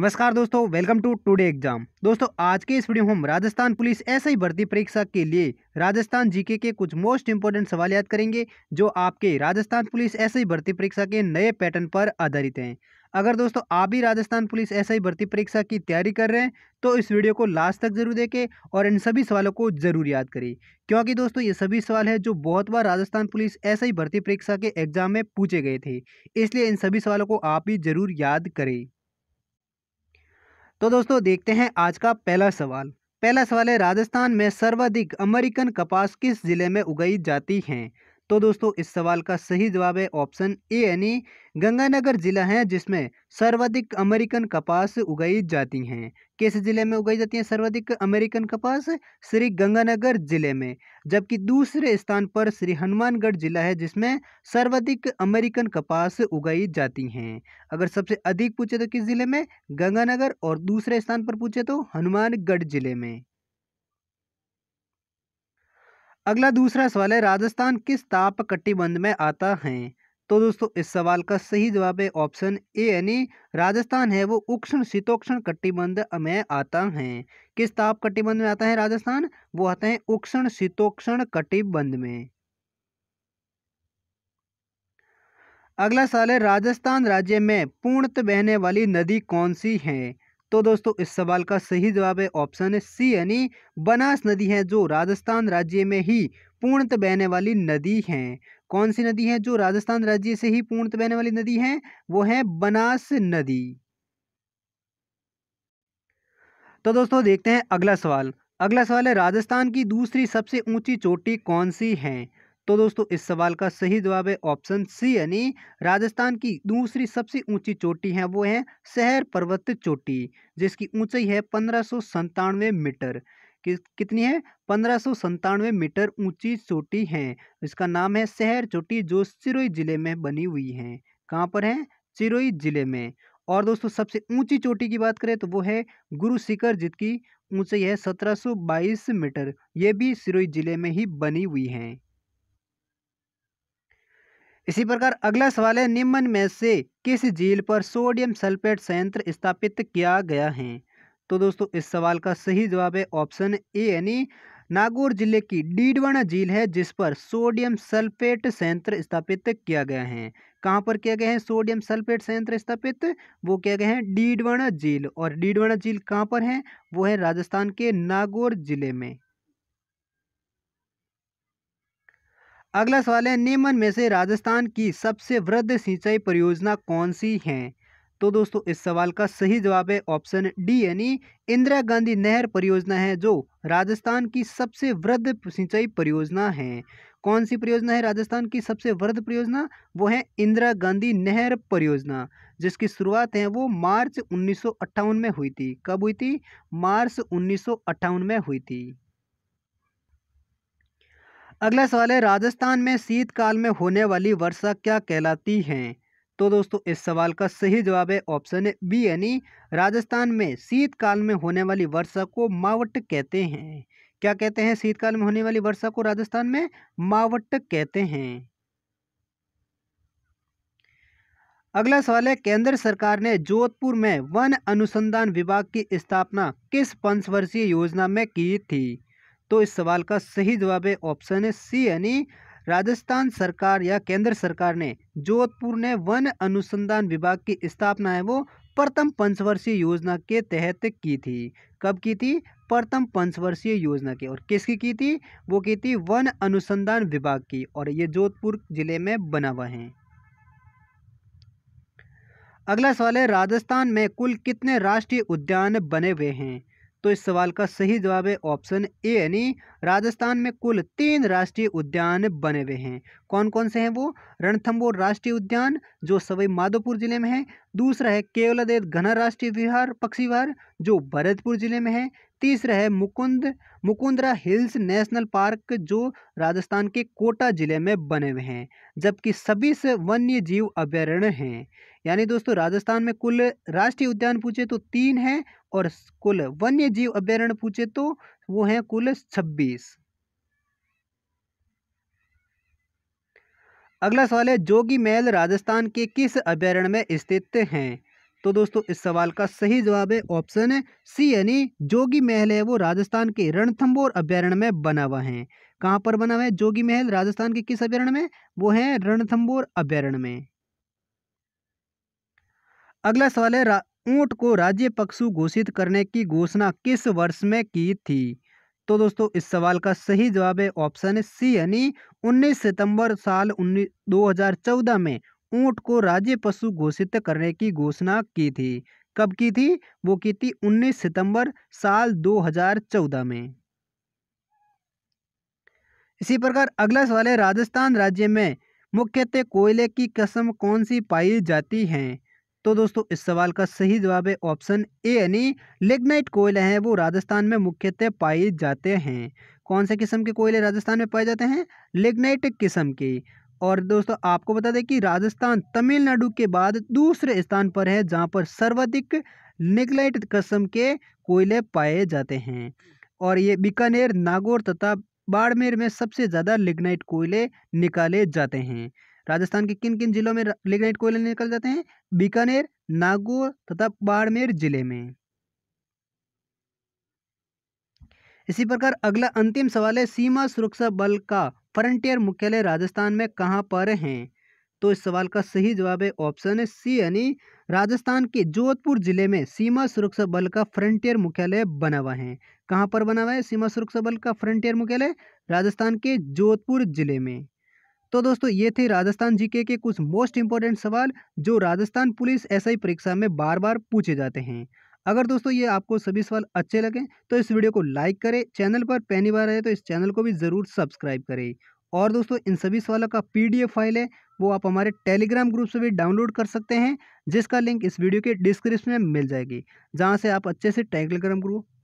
नमस्कार दोस्तों welcome to today exam दोस्तों आज के इस वीडियो में हम राजस्थान पुलिस ऐसे ही भर्ती परीक्षा के लिए राजस्थान जीके के कुछ मोस्ट इम्पोर्टेंट सवाल याद करेंगे जो आपके राजस्थान पुलिस ऐसे ही भर्ती परीक्षा के नए पैटर्न पर आधारित हैं अगर दोस्तों आप भी राजस्थान पुलिस ऐसे ही भर्ती परीक्षा की तैयारी कर रहे हैं तो इस वीडियो को लास्ट तक जरूर देखें और इन सभी सवालों को जरूर याद करें क्योंकि दोस्तों ये सभी सवाल है जो बहुत बार राजस्थान पुलिस ऐसे ही भर्ती परीक्षा के एग्जाम में पूछे गए थे इसलिए इन सभी सवालों को आप भी जरूर याद करें तो दोस्तों देखते हैं आज का पहला सवाल पहला सवाल है राजस्थान में सर्वाधिक अमेरिकन कपास किस जिले में उगाई जाती हैं तो दोस्तों इस सवाल का सही जवाब है ऑप्शन ए यानी गंगानगर जिला है जिसमें सर्वाधिक अमेरिकन कपास उगाई जाती हैं किस जिले में उगाई जाती हैं सर्वाधिक अमेरिकन कपास श्री गंगानगर जिले में जबकि दूसरे स्थान पर श्री हनुमानगढ़ जिला है जिसमें सर्वाधिक अमेरिकन कपास उगाई जाती हैं अगर सबसे अधिक पूछे तो किस जिले में गंगानगर और दूसरे स्थान पर पूछे तो हनुमानगढ़ जिले में अगला दूसरा सवाल है राजस्थान किस ताप कटिबंध में आता है तो दोस्तों इस सवाल का सही जवाब है ऑप्शन ए यानी राजस्थान है वो उक्षण शीतोक्षण कटिबंध में आता है किस ताप कटिबंध में आता है राजस्थान वो आता है उक्षण शीतोक्षण कटिबंध में अगला सवाल है राजस्थान राज्य में पूर्णत बहने वाली नदी कौन सी है तो दोस्तों इस सवाल का सही जवाब है ऑप्शन सी यानी बनास नदी है जो राजस्थान राज्य में ही पूर्णत बहने वाली नदी है कौन सी नदी है जो राजस्थान राज्य से ही पूर्णत बहने वाली नदी है वो है बनास नदी तो दोस्तों देखते हैं अगला सवाल अगला सवाल है राजस्थान की दूसरी सबसे ऊंची चोटी कौन सी है तो दोस्तों इस सवाल का सही जवाब है ऑप्शन सी यानी राजस्थान की दूसरी सबसे ऊंची चोटी है वो है शहर पर्वत चोटी जिसकी ऊंचाई है पंद्रह मीटर कि, कितनी है पंद्रह मीटर ऊंची चोटी है इसका नाम है शहर चोटी जो सिरोई जिले में बनी हुई है कहाँ पर है सिरोई जिले में और दोस्तों सबसे ऊंची चोटी की बात करें तो वो है गुरु शिखर जिसकी ऊंचाई है 1722 मीटर ये भी सिरोई जिले में ही बनी हुई हैं इसी प्रकार अगला सवाल है निम्न में से किस झील पर सोडियम सल्फेट संयंत्र स्थापित किया गया है तो दोस्तों इस सवाल का सही जवाब है ऑप्शन ए यानी नागौर जिले की डीडवाना झील है जिस पर सोडियम सल्फेट संयंत्र स्थापित किया गया है कहाँ पर किया गया है सोडियम सल्फेट संयंत्र स्थापित वो किया गया है डीडवाना झील और डीडवाना झील कहाँ पर है वो है राजस्थान के नागौर जिले में अगला सवाल है निम्न में से राजस्थान की सबसे वृद्ध सिंचाई परियोजना कौन सी है तो दोस्तों इस सवाल का सही जवाब है ऑप्शन डी यानी इंदिरा गांधी नहर परियोजना है जो राजस्थान की सबसे वृद्ध सिंचाई परियोजना है कौन सी परियोजना है राजस्थान की सबसे वृद्ध परियोजना वो है इंदिरा गांधी नहर परियोजना जिसकी शुरुआत है वो मार्च उन्नीस में हुई थी कब हुई थी मार्च उन्नीस में हुई थी अगला सवाल है राजस्थान में शीतकाल में होने वाली वर्षा क्या कहलाती है तो दोस्तों इस सवाल का सही जवाब है ऑप्शन बी यानी राजस्थान में शीतकाल में होने वाली वर्षा को मावट कहते हैं क्या कहते हैं शीतकाल में होने वाली वर्षा को राजस्थान में मावट कहते हैं अगला सवाल है केंद्र सरकार ने जोधपुर में वन अनुसंधान विभाग की स्थापना किस पंचवर्षीय योजना में की थी तो इस सवाल का सही जवाब है ऑप्शन है सी यानी राजस्थान सरकार या केंद्र सरकार ने जोधपुर ने वन अनुसंधान विभाग की स्थापना है वो प्रथम पंचवर्षीय योजना के तहत की थी कब की थी प्रथम पंचवर्षीय योजना की और किसकी की थी वो की थी वन अनुसंधान विभाग की और ये जोधपुर जिले में बना हुआ है अगला सवाल है राजस्थान में कुल कितने राष्ट्रीय उद्यान बने हुए हैं तो इस सवाल का सही जवाब है ऑप्शन ए यानी राजस्थान में कुल तीन राष्ट्रीय उद्यान बने हुए हैं कौन कौन से हैं वो रणथम्बोर राष्ट्रीय उद्यान जो सवाई माधोपुर जिले में है दूसरा है केवलादेव घना राष्ट्रीय विहार पक्षी विहार जो भरतपुर जिले में है तीसरा है Mukund Mukundra Hills National Park जो राजस्थान के कोटा जिले में बने हुए हैं जबकि सभी से वन्य जीव अभ्यारण्य हैं यानी दोस्तों राजस्थान में कुल राष्ट्रीय उद्यान पूछे तो तीन हैं और कुल वन्य जीव अभ्यारण्य पूछे तो वो हैं कुल छब्बीस अगला सवाल है जोगी महल राजस्थान के किस अभ्यारण्य में स्थित हैं तो दोस्तों इस सवाल का सही जवाब है ऑप्शन सी यानी जोगी महल है वो राजस्थान के रणथंबोर अभ्यारण्य में बना हुआ है कहाँ पर बना हुआ है जोगी महल राजस्थान के किस अभ्यारण्य में वो है रणथंबोर अभ्यारण्य में अगला सवाल है ऊँट को राज्य पशु घोषित करने की घोषणा किस वर्ष में की थी तो दोस्तों इस सवाल का सही जवाब है ऑप्शन सी यानी 19 सितंबर साल उन्नीस 2014 में ऊँट को राज्य पशु घोषित करने की घोषणा की थी कब की थी वो की थी 19 सितंबर साल 2014 में इसी प्रकार अगला सवाल है राजस्थान राज्य में मुख्यतः कोयले की कसम कौन सी पाई जाती हैं तो दोस्तों इस सवाल का सही जवाब है ऑप्शन ए यानी लेग्नाइट कोयले हैं वो राजस्थान में मुख्यतः पाए जाते हैं कौन से किस्म के कोयले राजस्थान में पाए जाते हैं लेग्नाइट किस्म के और दोस्तों आपको बता दें कि राजस्थान तमिलनाडु के बाद दूसरे स्थान पर है जहाँ पर सर्वाधिक निगलाइट किस्म के कोयले पाए जाते हैं और ये बीकानेर नागौर तथा बाड़मेर में सबसे ज़्यादा लिग्नाइट कोयले निकाले जाते हैं राजस्थान के किन किन जिलों में लिग्नाइट कोयले निकल जाते हैं बीकानेर नागौर तथा बाड़मेर जिले में इसी प्रकार अगला अंतिम सवाल है सीमा सुरक्षा बल का फ्रंटियर मुख्यालय राजस्थान में कहां पर है तो इस सवाल का सही जवाब है ऑप्शन सी यानी राजस्थान के जोधपुर जिले में सीमा सुरक्षा बल का फ्रंटियर मुख्यालय बना हुआ है कहाँ पर बना हुआ है सीमा सुरक्षा बल का फ्रंटियर मुख्यालय राजस्थान के जोधपुर जिले में तो दोस्तों ये थे राजस्थान जीके के कुछ मोस्ट इंपॉर्टेंट सवाल जो राजस्थान पुलिस एसआई परीक्षा में बार बार पूछे जाते हैं अगर दोस्तों ये आपको सभी सवाल अच्छे लगें तो इस वीडियो को लाइक करें चैनल पर पहली बार आए तो इस चैनल को भी ज़रूर सब्सक्राइब करें और दोस्तों इन सभी सवालों का पी फाइल है वो आप हमारे टेलीग्राम ग्रुप से भी डाउनलोड कर सकते हैं जिसका लिंक इस वीडियो के डिस्क्रिप्शन में मिल जाएगी जहाँ से आप अच्छे से टेलीग्राम ग्रुप